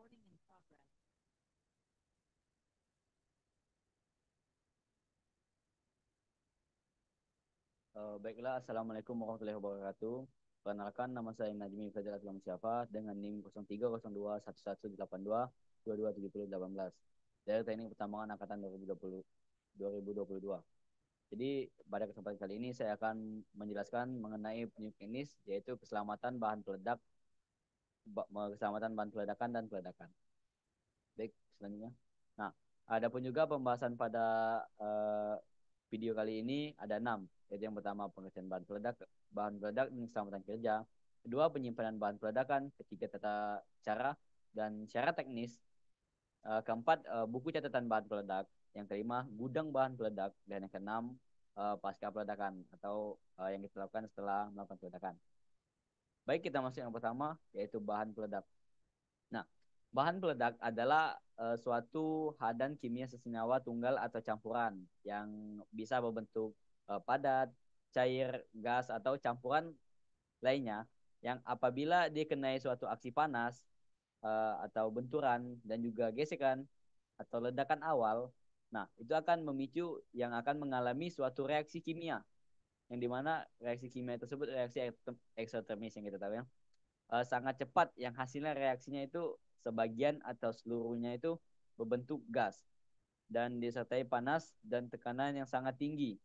Recording in progress. Uh, baiklah, Assalamualaikum warahmatullahi wabarakatuh. Perkenalkan, nama saya Najmi Fajar Aslam Syafa dengan NIM 0302-1182-2270-18 dari Teknik Pertambangan Angkatan 2020, 2022. Jadi, pada kesempatan kali ini saya akan menjelaskan mengenai penyuh ini yaitu keselamatan bahan peledak Keselamatan bahan peledakan dan peledakan. Baik, selanjutnya. Nah, ada pun juga pembahasan pada uh, video kali ini ada enam. Yaitu yang pertama pengertian bahan peledak, bahan peledak dan keselamatan kerja. Kedua, penyimpanan bahan peledakan. Ketiga, tata cara dan syarat teknis. Uh, keempat, uh, buku catatan bahan peledak. Yang kelima, gudang bahan peledak. Dan yang keenam, uh, pasca peledakan atau uh, yang kita lakukan setelah melakukan peledakan. Baik, kita masuk yang pertama, yaitu bahan peledak. Nah, bahan peledak adalah uh, suatu hadan kimia sesenyawa tunggal atau campuran yang bisa berbentuk uh, eh, padat, cair, gas, atau campuran lainnya yang apabila dikenai suatu aksi panas uh, atau benturan dan juga gesekan atau ledakan awal, nah itu akan memicu yang akan mengalami suatu reaksi kimia yang dimana reaksi kimia tersebut reaksi eksotermis yang kita tahu ya uh, sangat cepat yang hasilnya reaksinya itu sebagian atau seluruhnya itu berbentuk gas dan disertai panas dan tekanan yang sangat tinggi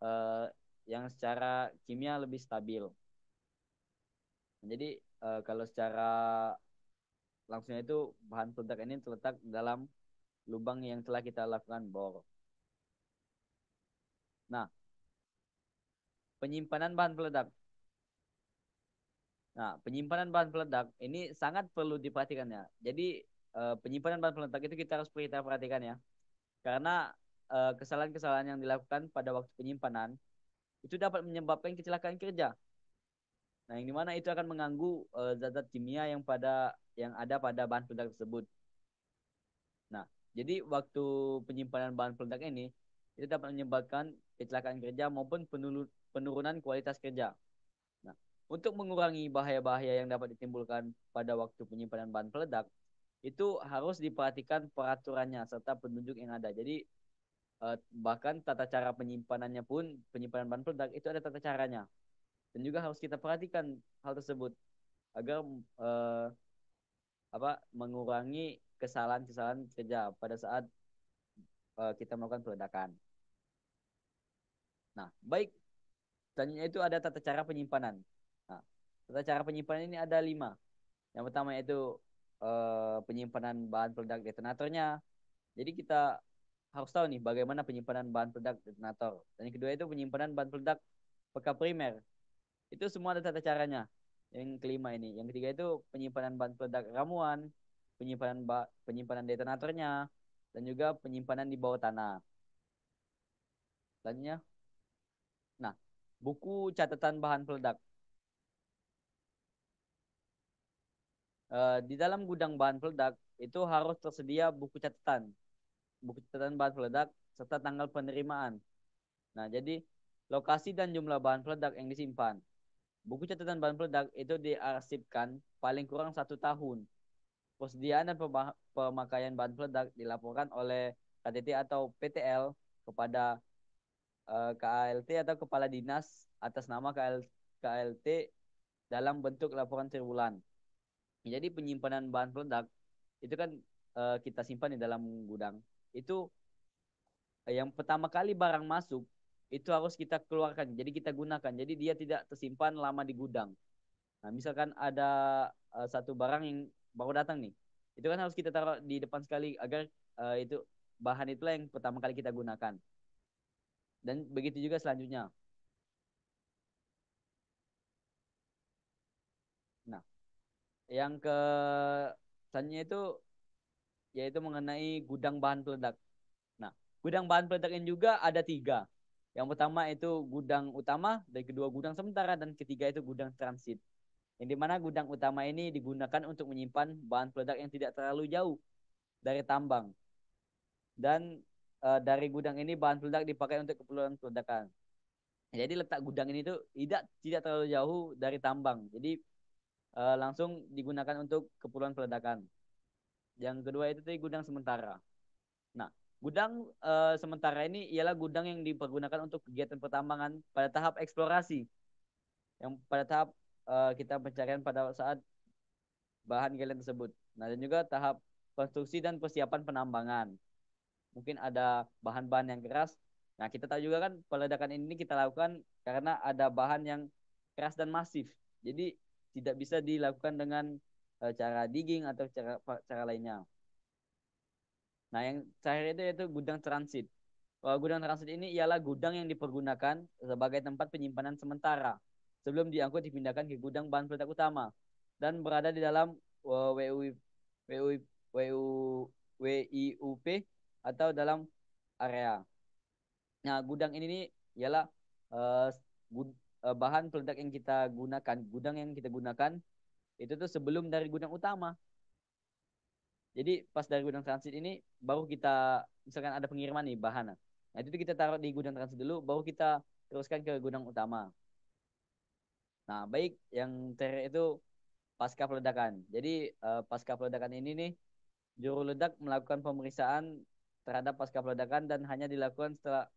uh, yang secara kimia lebih stabil jadi uh, kalau secara langsungnya itu bahan peledak ini terletak dalam lubang yang telah kita lakukan bor nah Penyimpanan bahan peledak. Nah, penyimpanan bahan peledak ini sangat perlu diperhatikan ya. Jadi eh, penyimpanan bahan peledak itu kita harus perhatikan ya. Karena eh, kesalahan-kesalahan yang dilakukan pada waktu penyimpanan itu dapat menyebabkan kecelakaan kerja. Nah, yang dimana itu akan mengganggu eh, zat-zat uh, kimia yang pada yang ada pada bahan peledak tersebut. Nah, jadi waktu penyimpanan bahan peledak ini itu dapat menyebabkan kecelakaan kerja maupun penurunan kualitas kerja. Nah, untuk mengurangi bahaya-bahaya yang dapat ditimbulkan pada waktu penyimpanan bahan peledak, itu harus diperhatikan peraturannya serta penunjuk yang ada. Jadi eh, bahkan tata cara penyimpanannya pun penyimpanan bahan peledak itu ada tata caranya. Dan juga harus kita perhatikan hal tersebut agar eh, apa mengurangi kesalahan-kesalahan kerja pada saat eh, kita melakukan peledakan. Nah, baik. Selanjutnya itu ada tata cara penyimpanan. Nah, tata cara penyimpanan ini ada lima. Yang pertama itu eh, penyimpanan bahan peledak detonatornya. Jadi kita harus tahu nih bagaimana penyimpanan bahan peledak detonator. Dan yang kedua itu penyimpanan bahan peledak peka primer. Itu semua ada tata caranya. Yang kelima ini. Yang ketiga itu penyimpanan bahan peledak ramuan, penyimpanan penyimpanan detonatornya, dan juga penyimpanan di bawah tanah. Selanjutnya, Buku catatan bahan peledak. Eh, di dalam gudang bahan peledak itu harus tersedia buku catatan, buku catatan bahan peledak serta tanggal penerimaan. Nah, jadi lokasi dan jumlah bahan peledak yang disimpan. Buku catatan bahan peledak itu diarsipkan paling kurang satu tahun. Persediaan dan pemakaian bahan peledak dilaporkan oleh KTT atau PTL kepada Eh, Kalt atau kepala dinas atas nama Kalt KLT dalam bentuk laporan triwulan. Jadi penyimpanan bahan peledak itu kan uh, kita simpan di dalam gudang. Itu eh, yang pertama kali barang masuk itu harus kita keluarkan. Jadi kita gunakan. Jadi dia tidak tersimpan lama di gudang. Nah, misalkan ada uh, satu barang yang baru datang nih. Itu kan harus kita taruh di depan sekali agar uh, itu bahan itulah yang pertama kali kita gunakan. Dan begitu juga selanjutnya. Nah, yang ke selanjutnya itu yaitu mengenai gudang bahan peledak. Nah, gudang bahan peledak ini juga ada tiga. Yang pertama itu gudang utama, dan kedua gudang sementara, dan ketiga itu gudang transit. Yang dimana gudang utama ini digunakan untuk menyimpan bahan peledak yang tidak terlalu jauh dari tambang. Dan uh, dari gudang ini bahan peledak dipakai untuk keperluan peledakan. Jadi letak gudang ini tuh tidak tidak terlalu jauh dari tambang. Jadi uh, langsung digunakan untuk keperluan peledakan. Yang kedua itu tadi gudang sementara. Nah, gudang uh, sementara ini ialah gudang yang dipergunakan untuk kegiatan pertambangan pada tahap eksplorasi. Yang pada tahap uh, kita pencarian pada saat bahan galian tersebut. Nah, dan juga tahap konstruksi dan persiapan penambangan mungkin ada bahan-bahan yang keras. Nah, kita tahu juga kan peledakan ini kita lakukan karena ada bahan yang keras dan masif. Jadi tidak bisa dilakukan dengan eh, cara digging atau cara cara lainnya. Nah, yang terakhir itu yaitu gudang transit. Gudang transit ini ialah gudang yang dipergunakan sebagai tempat penyimpanan sementara sebelum diangkut dipindahkan ke gudang bahan peledak utama dan berada di dalam eh, WUIP WIUP atau dalam area. Nah, gudang ini nih ialah uh, uh, bahan peledak yang kita gunakan, gudang yang kita gunakan itu tuh sebelum dari gudang utama. Jadi pas dari gudang transit ini baru kita misalkan ada pengiriman nih bahan. Nah, itu kita taruh di gudang transit dulu baru kita teruskan ke gudang utama. Nah, baik yang terakhir itu pasca peledakan. Jadi uh, pasca peledakan ini nih juru ledak melakukan pemeriksaan terhadap pasca peledakan dan hanya dilakukan setelah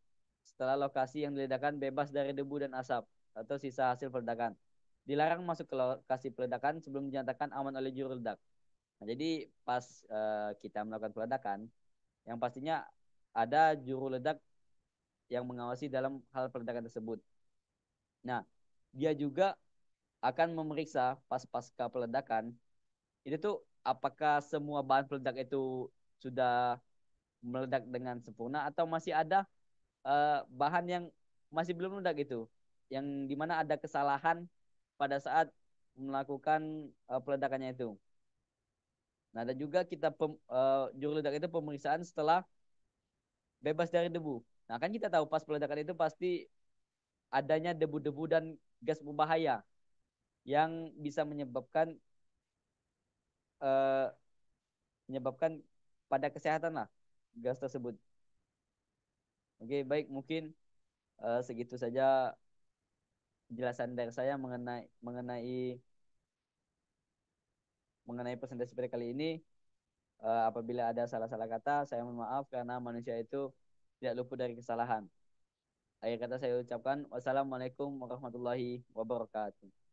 setelah lokasi yang diledakan bebas dari debu dan asap atau sisa hasil peledakan. Dilarang masuk ke lokasi peledakan sebelum dinyatakan aman oleh juru ledak. Nah, jadi pas uh, kita melakukan peledakan, yang pastinya ada juru ledak yang mengawasi dalam hal peledakan tersebut. Nah, dia juga akan memeriksa pas pasca peledakan itu tuh apakah semua bahan peledak itu sudah meledak dengan sempurna atau masih ada uh, bahan yang masih belum meledak itu, yang dimana ada kesalahan pada saat melakukan uh, peledakannya itu. Nah, ada juga kita pem, uh, juru ledak itu pemeriksaan setelah bebas dari debu. Nah, kan kita tahu pas peledakan itu pasti adanya debu-debu dan gas berbahaya yang bisa menyebabkan uh, menyebabkan pada kesehatan lah gas tersebut. Oke, baik mungkin uh, segitu saja penjelasan dari saya mengenai mengenai mengenai presentasi pada kali ini. Uh, apabila ada salah-salah kata, saya mohon maaf karena manusia itu tidak luput dari kesalahan. Akhir kata saya ucapkan wassalamualaikum warahmatullahi wabarakatuh.